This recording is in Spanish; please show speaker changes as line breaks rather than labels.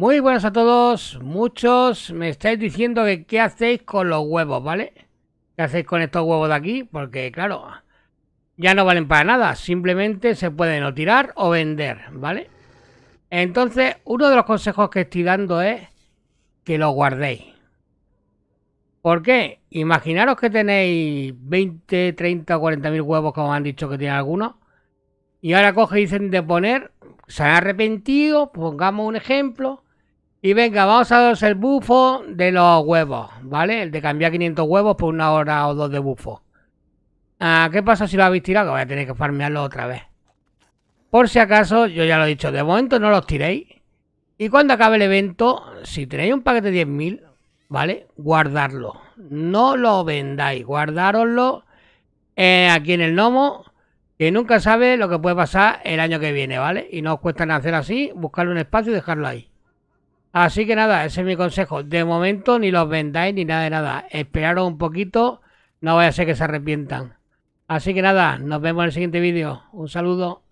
Muy buenas a todos. Muchos me estáis diciendo que qué hacéis con los huevos, ¿vale? ¿Qué hacéis con estos huevos de aquí? Porque, claro, ya no valen para nada. Simplemente se pueden o tirar o vender, ¿vale? Entonces, uno de los consejos que estoy dando es que los guardéis. ¿Por qué? Imaginaros que tenéis 20, 30 o 40 mil huevos, como han dicho que tiene algunos, y ahora coge y dicen de poner, se han arrepentido, pongamos un ejemplo, y venga, vamos a daros el bufo de los huevos, ¿vale? El de cambiar 500 huevos por una hora o dos de bufo. Ah, ¿Qué pasa si lo habéis tirado? Que voy a tener que farmearlo otra vez. Por si acaso, yo ya lo he dicho, de momento no los tiréis. Y cuando acabe el evento, si tenéis un paquete de 10.000, ¿vale? Guardarlo. No lo vendáis, guardároslo eh, aquí en el Nomo, que nunca sabe lo que puede pasar el año que viene, ¿vale? Y no os cuesta nada hacer así, buscarle un espacio y dejarlo ahí. Así que nada, ese es mi consejo. De momento ni los vendáis ni nada de nada. Esperaros un poquito, no vaya a ser que se arrepientan. Así que nada, nos vemos en el siguiente vídeo. Un saludo.